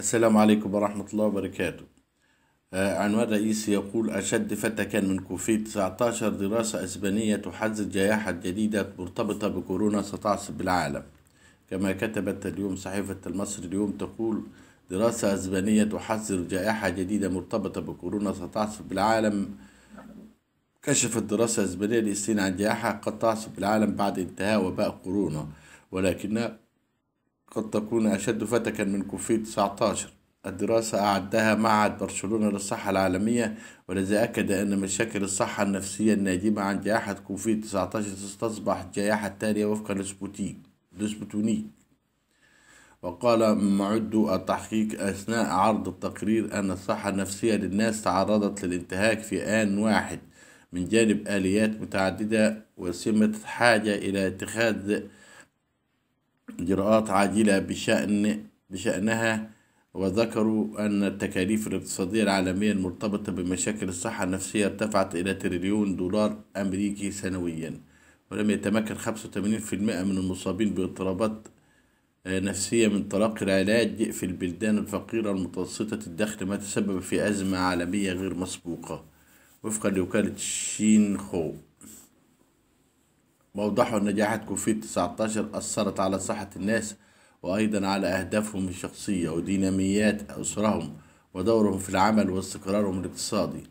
السلام عليكم ورحمة الله وبركاته آه عنوان رئيسي يقول أشد فتكا من كوفيد 19 دراسة إسبانية تحدد جائحة جديدة مرتبطة بكورونا ستعصب بالعالم كما كتبت اليوم صحيفة المصري اليوم تقول دراسة إسبانية تحذر جائحة جديدة مرتبطة بكورونا ستعصب بالعالم كشفت دراسة إسبانية للصين عن جائحة قد تعصب العالم بعد انتهاء وباء كورونا ولكنها قد تكون أشد فتكا من كوفيد 19 الدراسة أعدها معهد برشلونة للصحة العالمية والذي أكد أن مشاكل الصحة النفسية الناجمة عن جائحة كوفيد 19 ستصبح الجائحة التالية وفقا لسبوتونيك وقال معد التحقيق أثناء عرض التقرير أن الصحة النفسية للناس تعرضت للانتهاك في آن واحد من جانب آليات متعددة وسمت حاجة إلى اتخاذ إجراءات عاجلة بشأن بشأنها وذكروا أن التكاليف الاقتصادية العالمية المرتبطة بمشاكل الصحة النفسية ارتفعت إلى تريليون دولار أمريكي سنويا ولم يتمكن 85% من المصابين باضطرابات آه، نفسية من تلقي العلاج في البلدان الفقيرة المتوسطة الدخل ما تسبب في أزمة عالمية غير مسبوقة وفقا لوكالة شين خو موضحه أن جائحة كوفيد 19 أثرت على صحة الناس وأيضا على أهدافهم الشخصية وديناميات أسرهم ودورهم في العمل واستقرارهم الاقتصادي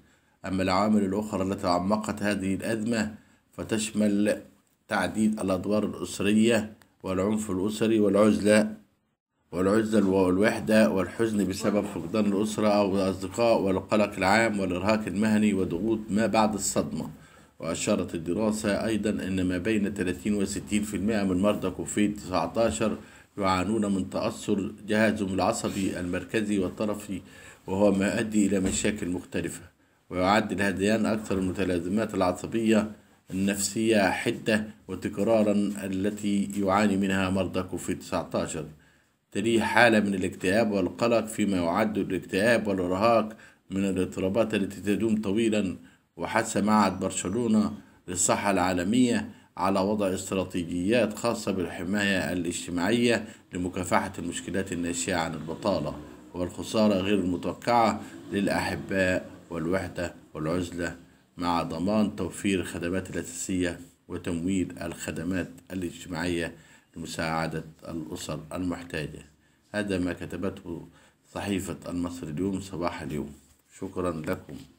أما العوامل الأخرى التي عمقت هذه الأزمة فتشمل تعديد الأدوار الأسرية والعنف الأسري والعزلة والعزلة والوحدة والحزن بسبب فقدان الأسرة أو الأصدقاء والقلق العام والإرهاق المهني وضغوط ما بعد الصدمة وأشارت الدراسة أيضا أن ما بين 30 و 60% من مرضى كوفيد 19 يعانون من تأثر جهازهم العصبي المركزي والطرفي وهو ما يؤدي إلى مشاكل مختلفة ويعد الهذيان أكثر المتلازمات العصبية النفسية حدة وتكرارا التي يعاني منها مرضى كوفيد 19 تليه حالة من الاكتئاب والقلق فيما يعد الاكتئاب والإرهاق من الاضطرابات التي تدوم طويلا وحث معهد برشلونة للصحة العالمية على وضع استراتيجيات خاصة بالحماية الاجتماعية لمكافحة المشكلات الناشئة عن البطالة والخسارة غير المتوقعة للأحباء والوحدة والعزلة مع ضمان توفير الخدمات الأساسية وتمويل الخدمات الاجتماعية لمساعدة الأسر المحتاجة هذا ما كتبته صحيفة المصري اليوم صباح اليوم شكرا لكم